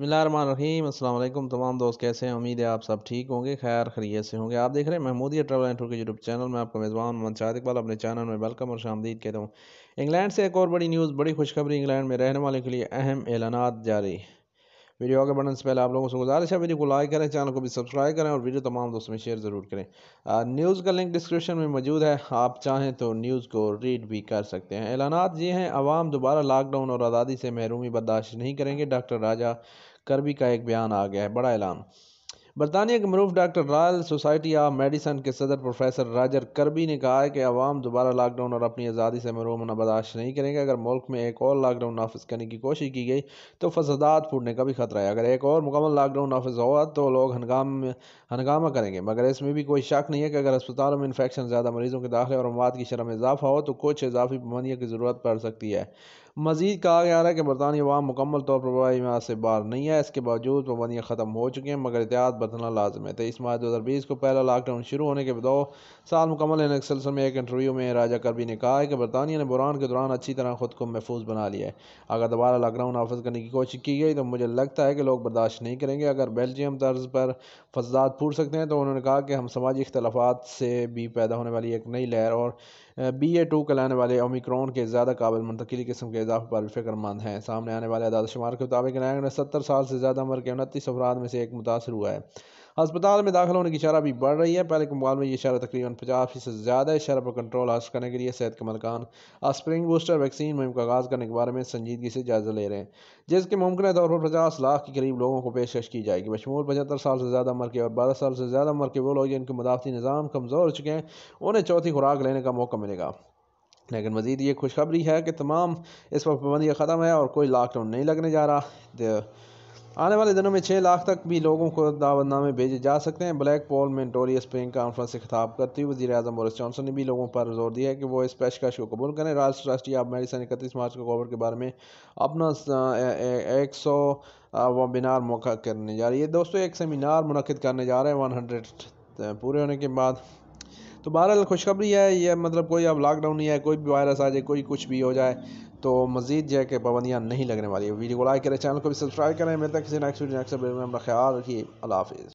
बसमीम अल्लाम तमाम दोस्त कैसे हैं उम्मीद है आप सब ठीक होंगे खैर खरीय से होंगे आप देख रहे हैं महमूदिया ट्रैवल एंड टूर के यूट्यूब चैनल में आपका मेज़बान मोहम्मद शाद इकबाल अपने चैनल में वेलकम और शामदीद कहता हूँ इंग्लैंड से एक और बड़ी न्यूज़ बड़ी खुशखबरी इंग्लैंड में रहने वाले के लिए अहम ऐलान जारी वीडियो आगे बढ़ने से पहले आप लोगों से गुजारिश है वीडियो को लाइक करें चैनल को भी सब्सक्राइब करें और वीडियो तमाम दोस्तों में शेयर ज़रूर करें न्यूज़ का लिंक डिस्क्रिप्शन में मौजूद है आप चाहें तो न्यूज़ को रीड भी कर सकते हैं ऐलाना ये हैं आवाम दोबारा लॉकडाउन और आज़ादी से महरूमी बर्दाश्त नहीं करेंगे डॉक्टर राजा करबी का एक बयान आ गया है बड़ा ऐलान बरतानिया के मरूफ doctor royal society of medicine के सदर प्रोफेसर राजर कर्बी ने कहा है कि आवाम दोबारा लॉकडाउन और अपनी आज़ादी से मरूम होना बर्दाश्त नहीं करेंगे अगर मुल्क में एक और लॉकडाउन नाफिज करने की कोशिश की गई तो फसदात फूटने का भी खतरा है अगर एक और मुकम्मल लॉकडाउन नाफिज हुआ तो लोग हंगाम हंगामा करेंगे मगर इसमें भी कोई शक नहीं है कि अगर अस्पतालों में इन्फेक्शन ज़्यादा मरीज़ों के दाखिले और अमवाद की शरम इजाफा हो तो कुछ इजाफी पाबंदियों की ज़रूरत पड़ सकती है मजीद कहा गया है कि बरतानी अवाम मुकम्मल तौर पर पाबंदियाँ से बाहर नहीं है इसके बावजूद पाबंदियाँ ख़त्म हो चुकी हैं मगर एहतियात बरतना लाजम है तेईस मार्च दो हज़ार बीस को पहला लॉकडाउन शुरू होने के दो साल मुकम्मल होने के सिलसिले में एक इंटरव्यू में राजा करबी ने कहा है कि बरतानिया ने बुरान के दौरान अच्छी तरह खुद को महफूज बना लिया है अगर दोबारा लॉकडाउन नाफज करने की कोशिश की गई तो मुझे लगता है कि लोग बर्दाश्त नहीं करेंगे अगर बेल्जियम तर्ज पर फसदात फूट सकते हैं तो उन्होंने कहा कि हम समाजी इख्तलाफात से भी पैदा होने वाली एक नई लहर और बी ए टू कहलाने वाले ओमिक्रॉन के ज़्यादा काबिल मुंतकिल किस्म के इजाफे पर भी फिक्रमंद हैं सामने आने वाले शुमार के मुताबिक नायक ने सत्तर साल से ज़्यादा उम्र के उनतीस अफराद में से एक मुतासर हुआ है अस्पताल में दाखिल होने की शरह भी बढ़ रही है पहले के मुकाबले में ये शरह तकरीबन पचास फीसद ज़्यादा है शरह पर कंट्रोल हासिल करने के लिए सेहत के मलकान स्प्रिंग बूस्टर वैक्सीन मुहिम का आगाज़ करने के बारे में संजीदगी से जायजा ले रहे हैं जिसके मुमकिन तौर पर पचास लाख के करीब लोगों को पेशकश की जाएगी बशमूल पचहत्तर साल से ज़्यादा उम्र के और बारह साल से ज़्यादा उम्र के वो लोग जिनके मुदाफ़ती निज़ाम कमज़ोर हो चुके हैं उन्हें चौथी खुराक लेने का मौका मिलेगा लेकिन मज़ीद ये खुशखबरी है कि तमाम इस वक्त पाबंदियाँ ख़त्म है और कोई लॉकडाउन नहीं लगने जा रहा आने वाले दिनों में छः लाख तक भी लोगों को दावतनामे भेजे जा सकते हैं ब्लैक पोल में टोरी स्प्रिंग कॉन्फ्रेंस से खिताब करते हुए वजी अजम बोरिस जॉनसन ने भी लोगों पर जोर दिया है कि वो इस पेशकश को कबूल करें राष्ट्र राष्ट्रीय आप मेडिसन इकतीस मार्च को कोविड के बारे में अपना एक सौ वेबिनार मौका करने जा रही है दोस्तों एक सेमिनार मनद करने जा रहे हैं वन हंड्रेड पूरे होने के बाद तो बहरहाल खुशखबरी है यह मतलब कोई अब लॉकडाउन नहीं है कोई भी वायरस आ जाए कोई कुछ भी हो जाए तो मजीद जो है कि पाबंदियाँ नहीं लगने वाली है वीडियो को लाइक करें चैनल को भी सब्सक्राइब करें मेरे तक किसी नेक्स्ट वीडियो नेक्स्ट में अपना ख्याल रखिए अल्लाह हाफिज़